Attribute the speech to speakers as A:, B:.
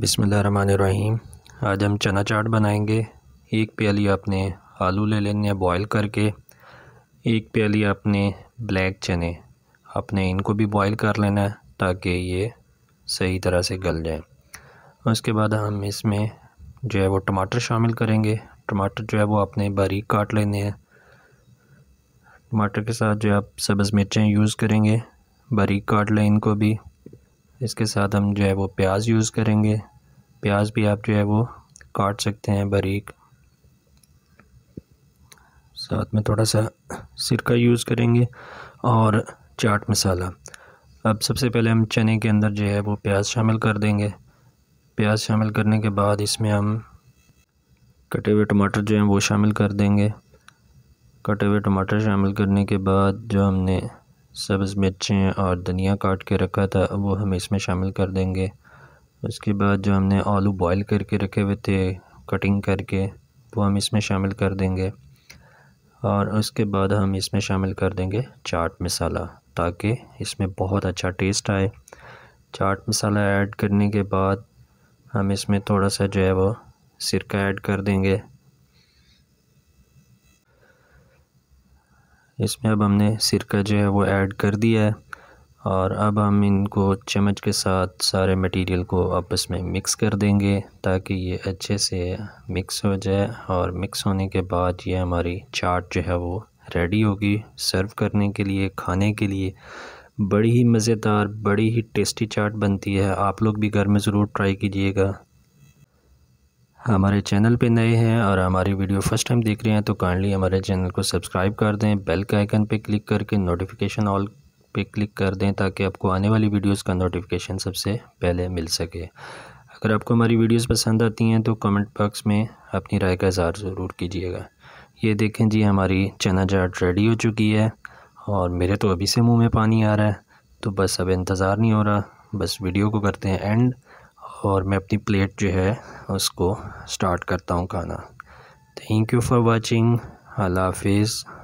A: बिसमीम आज हम चना चाट बनाएंगे एक प्याली आपने आलू ले लेने हैं बॉयल करके एक प्याली आपने ब्लैक चने आपने इनको भी बॉयल कर लेना है ताकि ये सही तरह से गल जाए उसके बाद हम इसमें जो है वो टमाटर शामिल करेंगे टमाटर जो है वो आपने बारीक काट लेने हैं टमाटर के साथ जो है आप सब्ज़ मिर्चें यूज़ करेंगे बारीक काट लें इनको भी इसके साथ हम जो है वो प्याज यूज़ करेंगे प्याज भी आप जो है वो काट सकते हैं बारीक साथ में थोड़ा सा सिरका यूज़ करेंगे और चाट मसाला अब सबसे पहले हम चने के अंदर जो है वो प्याज शामिल कर देंगे प्याज शामिल करने के बाद इसमें हम कटे हुए टमाटर जो हैं वो शामिल कर देंगे कटे हुए टमाटर शामिल करने के बाद जो हमने सब्ज़ मिर्चें और धनिया काट के रखा था वो हम इसमें शामिल कर देंगे उसके बाद जो हमने आलू बॉईल करके रखे हुए थे कटिंग करके वो हम इसमें शामिल कर देंगे और उसके बाद हम इसमें शामिल कर देंगे चाट मसाला ताकि इसमें बहुत अच्छा टेस्ट आए चाट मसाला ऐड करने के बाद हम इसमें थोड़ा सा जो है वो सिरका ऐड कर देंगे इसमें अब हमने सिरका जो है वो ऐड कर दिया है और अब हम इनको चम्मच के साथ सारे मटेरियल को आपस में मिक्स कर देंगे ताकि ये अच्छे से मिक्स हो जाए और मिक्स होने के बाद ये हमारी चाट जो है वो रेडी होगी सर्व करने के लिए खाने के लिए बड़ी ही मज़ेदार बड़ी ही टेस्टी चाट बनती है आप लोग भी घर में ज़रूर ट्राई कीजिएगा हमारे चैनल पे नए हैं और हमारी वीडियो फर्स्ट टाइम देख रहे हैं तो काइंडली हमारे चैनल को सब्सक्राइब कर दें बेल के आइकन पे क्लिक करके नोटिफिकेशन ऑल पे क्लिक कर दें ताकि आपको आने वाली वीडियोस का नोटिफिकेशन सबसे पहले मिल सके अगर आपको हमारी वीडियोस पसंद आती हैं तो कमेंट बॉक्स में अपनी राय का इजहार ज़रूर कीजिएगा ये देखें जी हमारी चना जाट रेडी हो चुकी है और मेरे तो अभी से मुँह में पानी आ रहा है तो बस अब इंतज़ार नहीं हो रहा बस वीडियो को करते हैं एंड और मैं अपनी प्लेट जो है उसको स्टार्ट करता हूँ खाना थैंक यू फॉर वॉचिंग अल्लाह हाफिज़